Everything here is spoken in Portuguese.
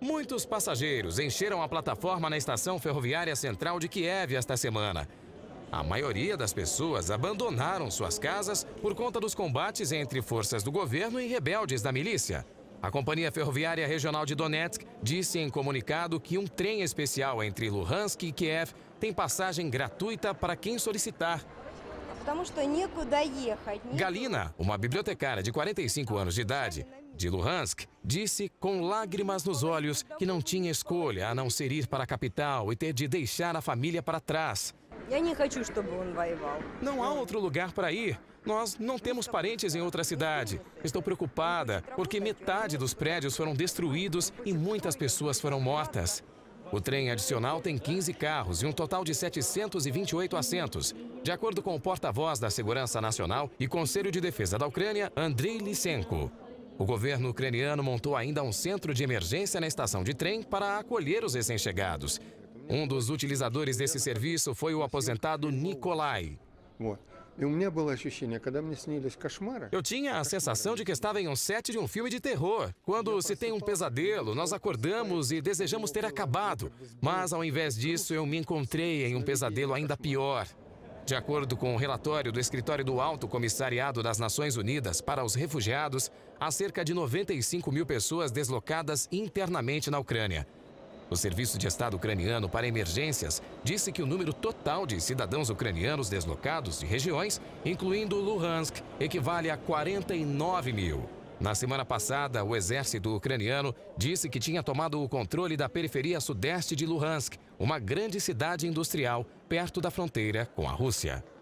Muitos passageiros encheram a plataforma na estação ferroviária central de Kiev esta semana. A maioria das pessoas abandonaram suas casas por conta dos combates entre forças do governo e rebeldes da milícia. A Companhia Ferroviária Regional de Donetsk disse em comunicado que um trem especial entre Luhansk e Kiev tem passagem gratuita para quem solicitar Galina, uma bibliotecária de 45 anos de idade, de Luhansk, disse com lágrimas nos olhos que não tinha escolha a não ser ir para a capital e ter de deixar a família para trás. Não há outro lugar para ir. Nós não temos parentes em outra cidade. Estou preocupada porque metade dos prédios foram destruídos e muitas pessoas foram mortas. O trem adicional tem 15 carros e um total de 728 assentos, de acordo com o porta-voz da Segurança Nacional e Conselho de Defesa da Ucrânia, Andriy Lysenko. O governo ucraniano montou ainda um centro de emergência na estação de trem para acolher os recém-chegados. Um dos utilizadores desse serviço foi o aposentado Nikolai. Eu tinha a sensação de que estava em um set de um filme de terror. Quando se tem um pesadelo, nós acordamos e desejamos ter acabado. Mas, ao invés disso, eu me encontrei em um pesadelo ainda pior. De acordo com o um relatório do Escritório do Alto Comissariado das Nações Unidas para os Refugiados, há cerca de 95 mil pessoas deslocadas internamente na Ucrânia. O Serviço de Estado Ucraniano para Emergências disse que o número total de cidadãos ucranianos deslocados de regiões, incluindo Luhansk, equivale a 49 mil. Na semana passada, o exército ucraniano disse que tinha tomado o controle da periferia sudeste de Luhansk, uma grande cidade industrial perto da fronteira com a Rússia.